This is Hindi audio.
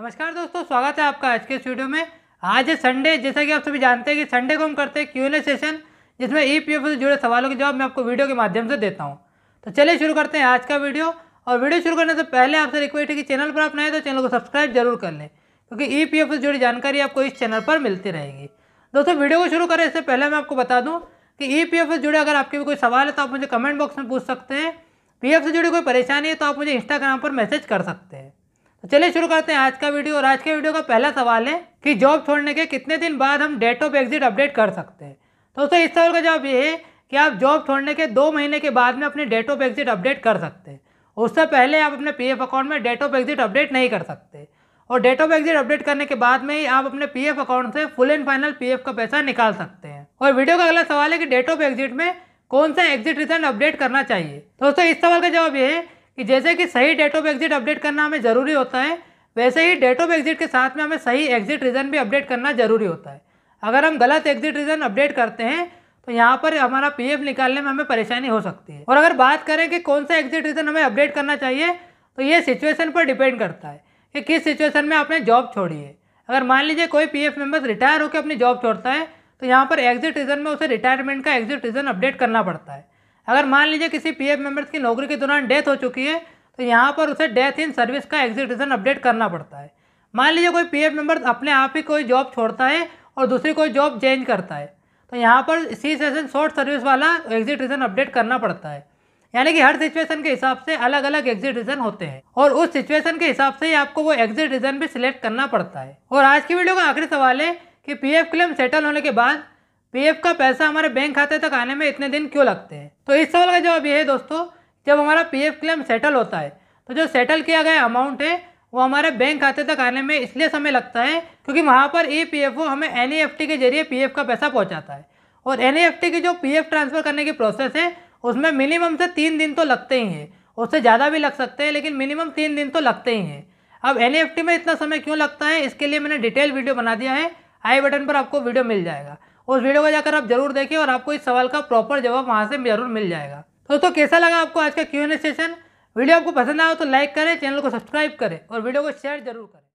नमस्कार दोस्तों स्वागत है आपका आज के स्टूडियो में आज है संडे जैसा कि आप सभी जानते हैं कि संडे को हम करते हैं क्यू एन ए सेशन जिसमें ई पी एफ से जुड़े सवालों के जवाब मैं आपको वीडियो के माध्यम से देता हूँ तो चलिए शुरू करते हैं आज का वीडियो और वीडियो शुरू करने से पहले आपसे रिक्वेस्ट है कि चैनल पर आप नए तो चैनल को सब्सक्राइब जरूर कर लें क्योंकि ई पी एफ से जुड़ी जानकारी आपको इस चैनल पर मिलती रहेगी दोस्तों वीडियो को शुरू करें इससे पहले मैं आपको बता दूँ कि ई पी एफ से जुड़े अगर आपके भी कोई सवाल है तो आप मुझे कमेंट बॉक्स में पूछ सकते हैं पी एफ से जुड़ी कोई परेशानी है तो आप मुझे इंस्टाग्राम पर मैसेज कर सकते हैं चलिए शुरू करते हैं आज का वीडियो और आज के वीडियो का पहला सवाल है कि जॉब छोड़ने के कितने दिन बाद हम डेट ऑफ एग्जिट अपडेट कर सकते हैं तो दोस्तों इस सवाल का जवाब ये है कि आप जॉब छोड़ने के दो महीने के बाद में अपनी डेट ऑफ एग्जिट अपडेट कर सकते हैं उससे पहले आप अपने पी अकाउंट में डेट ऑफ एग्जिट अपडेट नहीं कर सकते और डेट ऑफ एग्जिट अपडेट करने के बाद में ही आप अपने पी अकाउंट से फुल एंड फाइनल पी का पैसा निकाल सकते हैं और वीडियो का अगला सवाल है कि डेट ऑफ एग्जिट में कौन सा एग्जिट रिटर्न अपडेट करना चाहिए तो दोस्तों इस सवाल का जवाब ये है कि जैसे कि सही डेट ऑफ एग्जिट अपडेट करना हमें ज़रूरी होता है वैसे ही डेट ऑफ एग्जिट के साथ में हमें सही एग्जिट रीज़न भी अपडेट करना ज़रूरी होता है अगर हम गलत एग्जिट रीज़न अपडेट करते हैं तो यहाँ पर हमारा पीएफ निकालने में हमें परेशानी हो सकती है और अगर बात करें कि कौन सा एग्जिट रीज़न हमें अपडेट करना चाहिए तो ये सिचुएशन पर डिपेंड करता है कि किस सिचुएशन में आपने जॉब छोड़ी है अगर मान लीजिए कोई पी एफ मेम्बर रिटायर होकर अपनी जॉब छोड़ता है तो यहाँ पर एग्जिट रीज़न में उसे रिटायरमेंट का एग्जिट रीज़न अपडेट करना पड़ता है अगर मान लीजिए किसी एफ मेम्बर्स की नौकरी के दौरान डेथ हो चुकी है तो यहाँ पर उसे डेथ इन सर्विस का एग्जीक्यूशन अपडेट करना पड़ता है मान लीजिए कोई पीएफ मेंबर अपने आप ही कोई जॉब छोड़ता है और दूसरी कोई जॉब चेंज करता है तो यहाँ पर सी सेशन शॉर्ट सर्विस वाला एग्जीक्यूशन अपडेट करना पड़ता है यानी कि हर सिचुएशन के हिसाब से अलग अलग एग्जिट रीजन होते हैं और उस सिचुएशन के हिसाब से ही आपको वो एग्जिट रीजन भी सिलेक्ट करना पड़ता है और आज की वीडियो का आखिरी सवाल है कि पीएफ क्लेम सेटल होने के बाद पीएफ का पैसा हमारे बैंक खाते तक आने में इतने दिन क्यों लगते हैं तो इस सवाल का जवाब ये है दोस्तों जब हमारा पीएफ क्लेम सेटल होता है तो जो सेटल किया गया अमाउंट है वो हमारे बैंक खाते तक आने में इसलिए समय लगता है क्योंकि वहाँ पर ई पी एफ ओ हमें एन ई एफ टी के जरिए पी एफ का पैसा पहुँचाता है और एन ई एफ टी की जो पी एफ ट्रांसफ़र करने की प्रोसेस है उसमें मिनिमम से तीन दिन तो लगते ही हैं उससे ज़्यादा भी लग सकते हैं लेकिन मिनिमम तीन दिन तो लगते ही हैं अब एन e में इतना समय क्यों लगता है इसके लिए मैंने डिटेल वीडियो बना दिया है आई बटन पर आपको वीडियो मिल जाएगा उस वीडियो को जाकर आप जरूर देखें और आपको इस सवाल का प्रॉपर जवाब वहाँ से जरूर मिल जाएगा दोस्तों कैसा लगा आपको आज का क्यू सेशन वीडियो आपको पसंद आया तो लाइक करें चैनल को सब्सक्राइब करें और वीडियो को शेयर जरूर करें